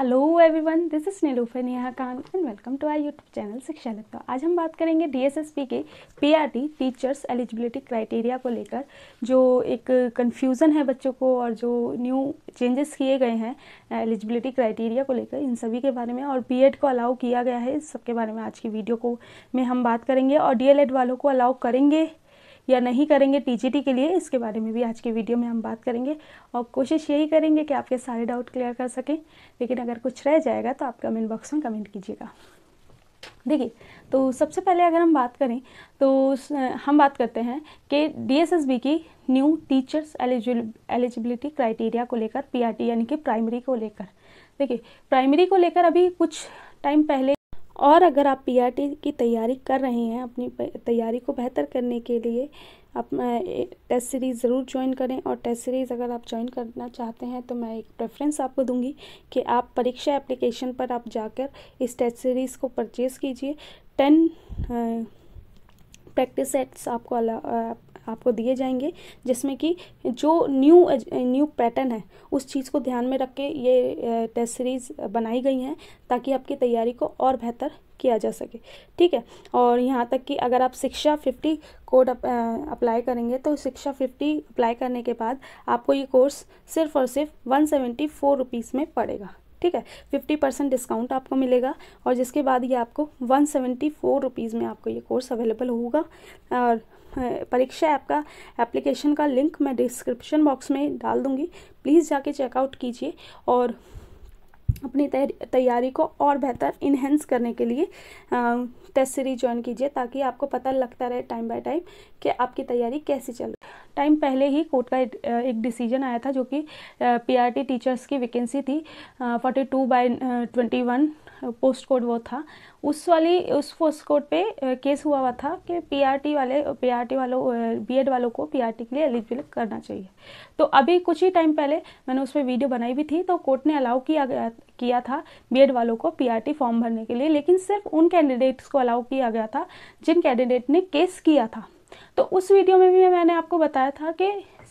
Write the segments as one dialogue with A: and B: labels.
A: hello everyone this is Nilufar Neha Khan and welcome to I YouTube channel Shiksha लगता आज हम बात करेंगे डीएसएसपी के पीआरटी टीचर्स एलिजिबिलिटी क्राइटेरिया को लेकर जो एक कन्फ्यूज़न है बच्चों को और जो न्यू चेंजेस किए गए हैं एलिजिबिलिटी क्राइटेरिया को लेकर इन सभी के बारे में और बी को अलाउ किया गया है इस सब के बारे में आज की वीडियो को में हम बात करेंगे और डी वालों को अलाउ करेंगे या नहीं करेंगे टीजीटी के लिए इसके बारे में भी आज की वीडियो में हम बात करेंगे और कोशिश यही करेंगे कि आपके सारे डाउट क्लियर कर सकें लेकिन अगर कुछ रह जाएगा तो आप कमेंट बॉक्स में कमेंट कीजिएगा देखिए तो सबसे पहले अगर हम बात करें तो हम बात करते हैं कि डी की न्यू टीचर्स एलिजिबिलिटी क्राइटेरिया को लेकर पी यानी कि प्राइमरी को लेकर देखिए प्राइमरी को लेकर अभी कुछ टाइम पहले और अगर आप पीआरटी की तैयारी कर रहे हैं अपनी तैयारी को बेहतर करने के लिए आप टेस्ट सीरीज़ ज़रूर ज्वाइन करें और टेस्ट सीरीज़ अगर आप ज्वाइन करना चाहते हैं तो मैं एक प्रेफरेंस आपको दूंगी कि आप परीक्षा एप्लीकेशन पर आप जाकर इस टेस्ट सीरीज़ को परचेज़ कीजिए टेन प्रैक्टिस सेट्स आपको आपको दिए जाएंगे जिसमें कि जो न्यू न्यू पैटर्न है उस चीज़ को ध्यान में रख के ये टेस्ट सीरीज़ बनाई गई हैं ताकि आपकी तैयारी को और बेहतर किया जा सके ठीक है और यहाँ तक कि अगर आप शिक्षा फिफ्टी कोड अप्लाई करेंगे तो शिक्षा फिफ्टी अप्लाई करने के बाद आपको ये कोर्स सिर्फ और सिर्फ वन सेवेंटी फोर रुपीज़ में पड़ेगा ठीक है फिफ्टी परसेंट डिस्काउंट आपको मिलेगा और जिसके बाद ये आपको वन सेवेंटी फोर रुपीज़ में आपको ये कोर्स अवेलेबल होगा और परीक्षा ऐप का एप्लीकेशन का लिंक मैं डिस्क्रिप्शन बॉक्स में डाल दूँगी प्लीज़ जाके चेकआउट कीजिए और अपनी तैयारी को और बेहतर इन्हेंस करने के लिए टेस्ट सीरीज ज्वाइन कीजिए ताकि आपको पता लगता रहे टाइम बाय टाइम कि आपकी तैयारी कैसी चल रही टाइम पहले ही कोर्ट का एक डिसीजन आया था जो कि पीआरटी टीचर्स की वैकेंसी थी forty two by twenty one post code वो था उस वाली उस पोस्ट कोड पे केस हुआ हुआ था कि पीआरटी वाले पीआरटी वालों बीएड वालों को पीआरटी के लिए एलिजिबल करना चाहिए तो अभी कुछ ही टाइम पहले मैंने उस पर वीडियो बनाई भी थी तो कोर्ट ने अलाउ किया गया किया था बीएड वालों को पीआरटी फॉर्म भरने के लिए लेकिन सिर्फ उन कैंडिडेट्स को अलाउ किया गया था जिन कैंडिडेट ने केस किया था तो उस वीडियो में भी मैंने आपको बताया था कि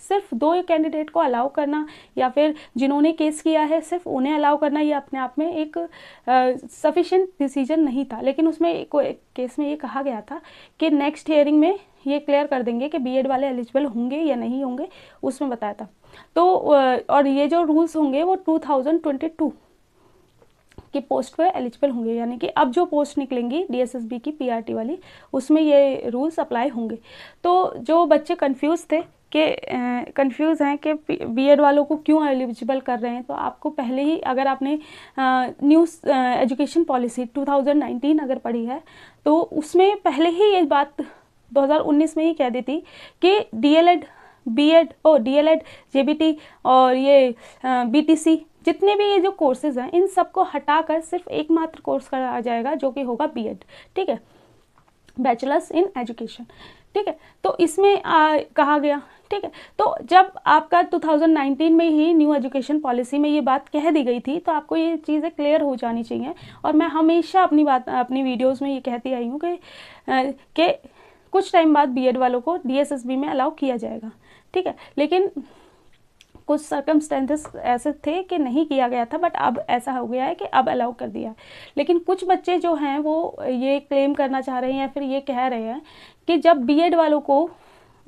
A: सिर्फ दो कैंडिडेट को अलाउ करना या फिर जिन्होंने केस किया है सिर्फ उन्हें अलाउ करना ये अपने आप में एक सफिशेंट डिसीजन नहीं था लेकिन उसमें एक, एक केस में ये कहा गया था कि नेक्स्ट हियरिंग में ये क्लियर कर देंगे कि बीएड वाले एलिजिबल होंगे या नहीं होंगे उसमें बताया था तो और ये जो रूल्स होंगे वो टू कि पोस्ट पर एलिजिबल होंगे यानी कि अब जो पोस्ट निकलेंगी डीएसएसबी की पीआरटी वाली उसमें ये रूल्स अप्लाई होंगे तो जो बच्चे कंफ्यूज थे कि कंफ्यूज हैं कि बीएड वालों को क्यों एलिजिबल कर रहे हैं तो आपको पहले ही अगर आपने न्यू एजुकेशन पॉलिसी 2019 अगर पढ़ी है तो उसमें पहले ही ये बात 2019 में ही कह दी थी कि डीएलएड बीएड और डीएलएड जेबीटी और ये बीटीसी जितने भी ये जो कोर्सेज हैं इन सबको हटाकर सिर्फ एकमात्र कोर्स कराया जाएगा जो कि होगा बीएड ठीक है बैचलर्स इन एजुकेशन ठीक है तो इसमें आ, कहा गया ठीक है तो जब आपका 2019 में ही न्यू एजुकेशन पॉलिसी में ये बात कह दी गई थी तो आपको ये चीज़ें क्लियर हो जानी चाहिए और मैं हमेशा अपनी बात अपनी वीडियोस में ये कहती आई हूँ कि के कुछ टाइम बाद बीएड वालों को डीएसएसबी में अलाउ किया जाएगा ठीक है लेकिन कुछ सर्कमस्टेंसेस ऐसे थे कि नहीं किया गया था बट अब ऐसा हो गया है कि अब अलाउ कर दिया है लेकिन कुछ बच्चे जो हैं वो ये क्लेम करना चाह रहे हैं या फिर ये कह रहे हैं कि जब बीएड वालों को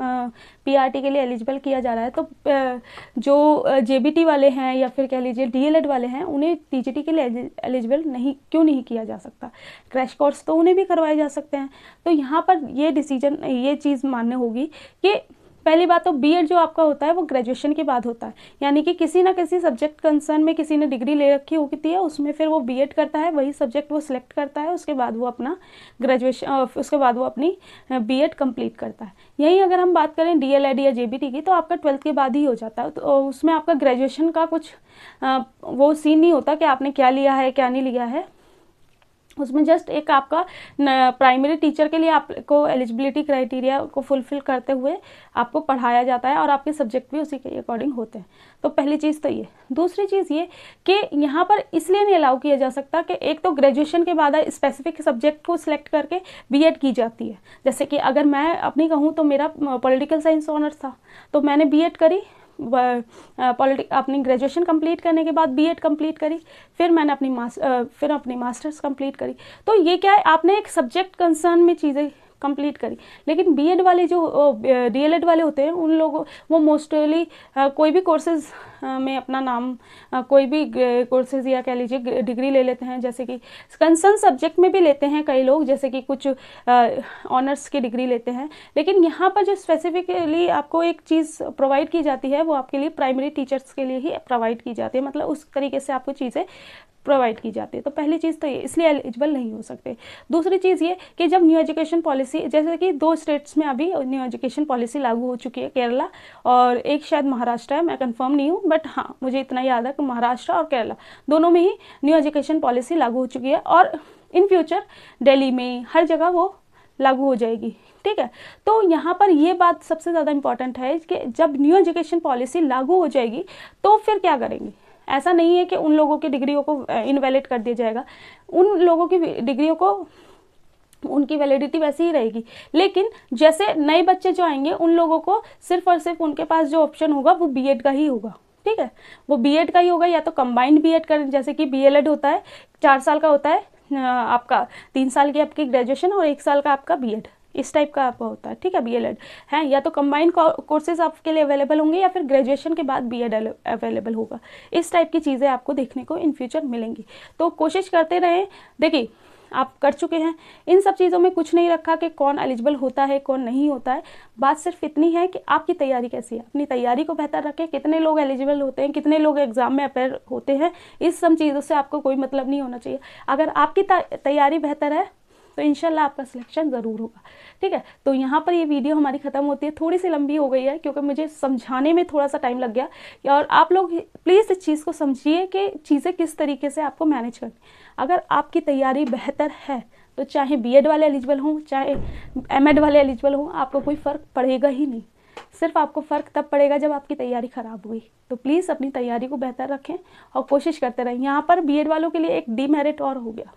A: पीआरटी के लिए एलिजिबल किया जा रहा है तो जो जेबीटी वाले हैं या फिर कह लीजिए डीएलएड वाले हैं उन्हें टीजीटी के लिए एलिजिबल नहीं क्यों नहीं किया जा सकता क्रैश कोर्स तो उन्हें भी करवाए जा सकते हैं तो यहाँ पर ये डिसीजन ये चीज़ मान्य होगी कि पहली बात तो बीएड जो आपका होता है वो ग्रेजुएशन के बाद होता है यानी कि किसी ना किसी सब्जेक्ट कंसर्न में किसी ने डिग्री ले रखी होती है उसमें फिर वो बीएड करता है वही सब्जेक्ट वो सिलेक्ट करता है उसके बाद वो अपना ग्रेजुएशन उसके बाद वो अपनी बीएड कंप्लीट करता है यहीं अगर हम बात करें डीएलएड या जेबीटी की तो आपका ट्वेल्थ के बाद ही हो जाता है तो उसमें आपका ग्रेजुएशन का कुछ वो सीन नहीं होता कि आपने क्या लिया है क्या नहीं लिया है उसमें जस्ट एक आपका प्राइमरी टीचर के लिए आपको एलिजिबिलिटी क्राइटेरिया को फुलफिल करते हुए आपको पढ़ाया जाता है और आपके सब्जेक्ट भी उसी के अकॉर्डिंग होते हैं तो पहली चीज़ तो ये दूसरी चीज़ ये कि यहाँ पर इसलिए नहीं अलाउ किया जा सकता कि एक तो ग्रेजुएशन के बाद स्पेसिफिक सब्जेक्ट को सिलेक्ट करके बी की जाती है जैसे कि अगर मैं अपनी कहूँ तो मेरा पोलिटिकल साइंस ऑनर्स था तो मैंने बी करी पॉलिटिक अपनी ग्रेजुएशन कंप्लीट करने के बाद बीएड कंप्लीट करी फिर मैंने अपनी मास फिर अपनी मास्टर्स कंप्लीट करी तो ये क्या है आपने एक सब्जेक्ट कंसर्न में चीज़ें कंप्लीट करी लेकिन बीएड वाले जो डीएलएड वाले होते हैं उन लोगों वो मोस्टली कोई भी कोर्सेज में अपना नाम कोई भी कोर्सेज या कह लीजिए डिग्री ले लेते हैं जैसे कि कंसर्न सब्जेक्ट में भी लेते हैं कई लोग जैसे कि कुछ ऑनर्स की डिग्री लेते हैं लेकिन यहाँ पर जो स्पेसिफिकली आपको एक चीज़ प्रोवाइड की जाती है वो आपके लिए प्राइमरी टीचर्स के लिए ही प्रोवाइड की जाती है मतलब उस तरीके से आपको चीज़ें प्रोवाइड की जाती है तो पहली चीज़ तो ये इसलिए एलिजिबल नहीं हो सकते दूसरी चीज़ ये कि जब न्यू एजुकेशन पॉलिसी जैसे कि दो स्टेट्स में अभी न्यू एजुकेशन पॉलिसी लागू हो चुकी है केरला और एक शायद महाराष्ट्र है मैं कंफर्म नहीं हूँ बट हाँ मुझे इतना याद है कि महाराष्ट्र और केरला दोनों में ही न्यू एजुकेशन पॉलिसी लागू हो चुकी है और इन फ्यूचर दिल्ली में हर जगह वो लागू हो जाएगी ठीक है तो यहाँ पर ये बात सबसे ज़्यादा इम्पॉर्टेंट है कि जब न्यू एजुकेशन पॉलिसी लागू हो जाएगी तो फिर क्या करेंगे ऐसा नहीं है कि उन लोगों की डिग्रियों को इनवैलिड कर दिया जाएगा उन लोगों की डिग्रियों को उनकी वैलिडिटी वैसी ही रहेगी लेकिन जैसे नए बच्चे जो आएंगे उन लोगों को सिर्फ और सिर्फ उनके पास जो ऑप्शन होगा वो बीएड का ही होगा ठीक है वो बीएड का ही होगा या तो कंबाइंड बीएड कर जैसे कि बीएलएड होता है चार साल का होता है आपका तीन साल की आपकी ग्रेजुएशन और एक साल का आपका बीएड इस टाइप का आपका होता है ठीक है बीएलएड है या तो कंबाइंड कोर्सेज आपके लिए अवेलेबल होंगे या फिर ग्रेजुएशन के बाद बीएड अवेलेबल होगा इस टाइप की चीज़ें आपको देखने को इन फ्यूचर मिलेंगी तो कोशिश करते रहें देखिए आप कर चुके हैं इन सब चीज़ों में कुछ नहीं रखा कि कौन एलिजिबल होता है कौन नहीं होता है बात सिर्फ इतनी है कि आपकी तैयारी कैसी है अपनी तैयारी को बेहतर रखें कितने लोग एलिजिबल होते हैं कितने लोग एग्ज़ाम में अपेयर होते हैं इस सब चीज़ों से आपको कोई मतलब नहीं होना चाहिए अगर आपकी तैयारी बेहतर है तो इनशाला आपका सिलेक्शन ज़रूर होगा ठीक है तो यहाँ पर ये वीडियो हमारी ख़त्म होती है थोड़ी सी लंबी हो गई है क्योंकि मुझे समझाने में थोड़ा सा टाइम लग गया और आप लोग प्लीज़ इस चीज़ को समझिए कि चीज़ें किस तरीके से आपको मैनेज करनी अगर आपकी तैयारी बेहतर है तो चाहे बी वाले एलिजिबल हों चाहे एम वाले एलिजिबल हों आपको कोई फ़र्क पड़ेगा ही नहीं सिर्फ आपको फ़र्क तब पड़ेगा जब आपकी तैयारी ख़राब हुई तो प्लीज़ अपनी तैयारी को बेहतर रखें और कोशिश करते रहें यहाँ पर बीएड वालों के लिए एक डीमेरिट और हो गया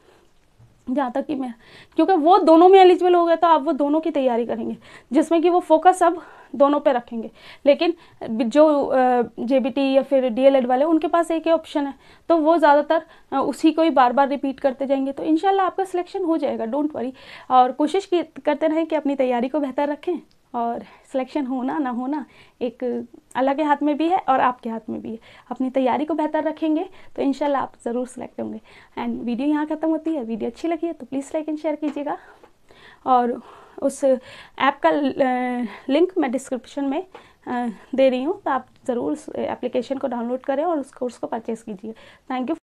A: जहाँ तक कि मैं क्योंकि वो दोनों में एलिजिबल हो गया तो आप वो दोनों की तैयारी करेंगे जिसमें कि वो फोकस अब दोनों पे रखेंगे लेकिन जो जे या फिर डी वाले उनके पास एक ही ऑप्शन है तो वो ज़्यादातर उसी को ही बार बार रिपीट करते जाएंगे तो इन आपका सिलेक्शन हो जाएगा डोंट वरी और कोशिश करते रहें कि अपनी तैयारी को बेहतर रखें और सिलेक्शन होना ना होना एक अल्लाह के हाथ में भी है और आपके हाथ में भी है अपनी तैयारी को बेहतर रखेंगे तो इन आप ज़रूर सेलेक्ट होंगे एंड वीडियो यहाँ ख़त्म होती है वीडियो अच्छी लगी है तो प्लीज़ लाइक एंड शेयर कीजिएगा और उस ऐप का लिंक मैं डिस्क्रिप्शन में दे रही हूँ तो आप ज़रूर उस एप्लीकेशन को डाउनलोड करें और उस कोर्स को परचेज़ कीजिए थैंक यू